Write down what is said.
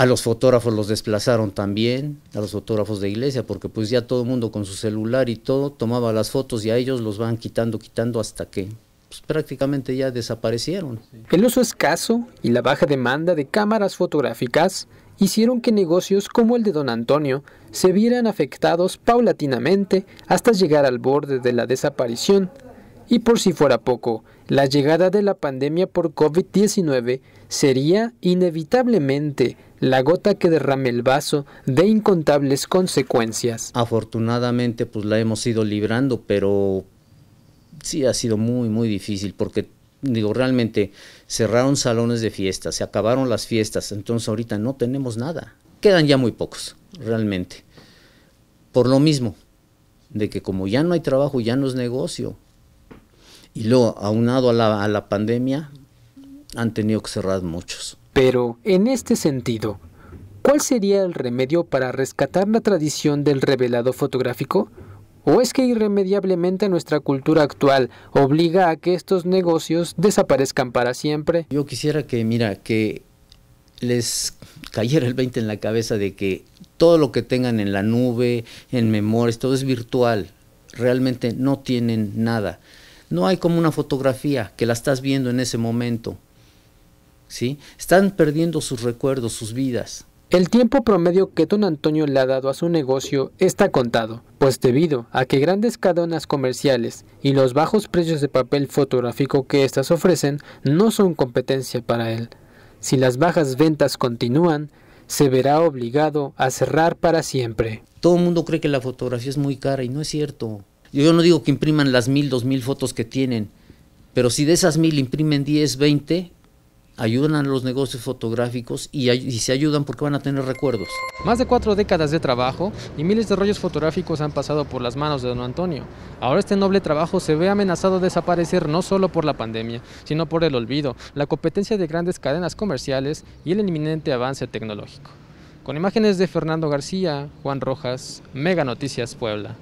A los fotógrafos los desplazaron también, a los fotógrafos de iglesia, porque pues ya todo el mundo con su celular y todo tomaba las fotos y a ellos los van quitando, quitando hasta que pues, prácticamente ya desaparecieron. El uso escaso y la baja demanda de cámaras fotográficas hicieron que negocios como el de don Antonio se vieran afectados paulatinamente hasta llegar al borde de la desaparición y por si fuera poco, la llegada de la pandemia por COVID-19 sería inevitablemente la gota que derrame el vaso de incontables consecuencias. Afortunadamente pues la hemos ido librando, pero sí ha sido muy muy difícil porque digo realmente cerraron salones de fiestas, se acabaron las fiestas, entonces ahorita no tenemos nada. Quedan ya muy pocos, realmente. Por lo mismo de que como ya no hay trabajo, ya no es negocio, y luego, aunado a la, pandemia, han tenido que cerrar muchos. Pero, en este sentido, ¿cuál sería el remedio para rescatar la tradición del revelado fotográfico? ¿O es que irremediablemente nuestra cultura actual obliga a que estos negocios desaparezcan para siempre? Yo quisiera que, mira, que les cayera el 20 en la cabeza de que todo lo que tengan en la nube, en memorias, todo es virtual. Realmente no tienen nada. No hay como una fotografía que la estás viendo en ese momento. ¿Sí? Están perdiendo sus recuerdos, sus vidas. El tiempo promedio que don Antonio le ha dado a su negocio está contado, pues debido a que grandes cadenas comerciales y los bajos precios de papel fotográfico que éstas ofrecen no son competencia para él. Si las bajas ventas continúan, se verá obligado a cerrar para siempre. Todo el mundo cree que la fotografía es muy cara y no es cierto. Yo no digo que impriman las mil, dos mil fotos que tienen, pero si de esas mil imprimen 10, 20, ayudan a los negocios fotográficos y, se ayudan porque van a tener recuerdos. Más de cuatro décadas de trabajo y miles de rollos fotográficos han pasado por las manos de don Antonio. Ahora este noble trabajo se ve amenazado de desaparecer no solo por la pandemia, sino por el olvido, la competencia de grandes cadenas comerciales y el inminente avance tecnológico. Con imágenes de Fernando García, Juan Rojas, Mega Noticias Puebla.